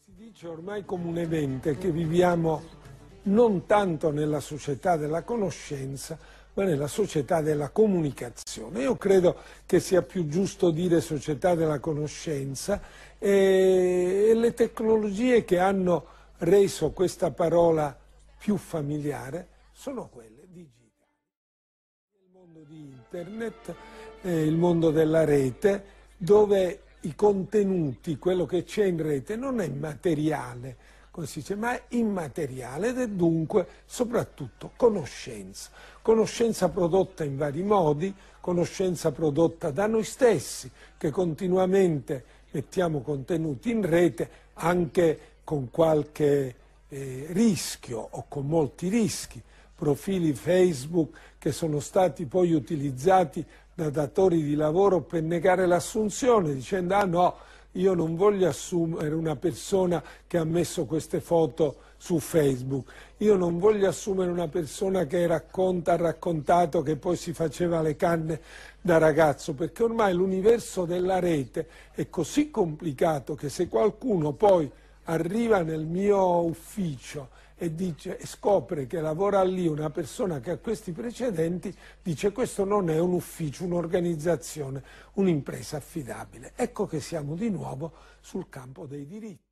Si dice ormai comunemente che viviamo non tanto nella società della conoscenza, ma nella società della comunicazione. Io credo che sia più giusto dire società della conoscenza e, le tecnologie che hanno reso questa parola più familiare sono quelle digitali. Il mondo di internet, eh, il mondo della rete, dove i contenuti, quello che c'è in rete, non è materiale, dice, ma è immateriale ed è dunque soprattutto conoscenza. Conoscenza prodotta in vari modi, conoscenza prodotta da noi stessi, che continuamente mettiamo contenuti in rete anche con qualche eh, rischio o con molti rischi profili Facebook che sono stati poi utilizzati da datori di lavoro per negare l'assunzione dicendo ah no, io non voglio assumere una persona che ha messo queste foto su Facebook, io non voglio assumere una persona che racconta, ha raccontato che poi si faceva le canne da ragazzo, perché ormai l'universo della rete è così complicato che se qualcuno poi arriva nel mio ufficio e, dice, e scopre che lavora lì una persona che ha questi precedenti, dice questo non è un ufficio, un'organizzazione, un'impresa affidabile. Ecco che siamo di nuovo sul campo dei diritti.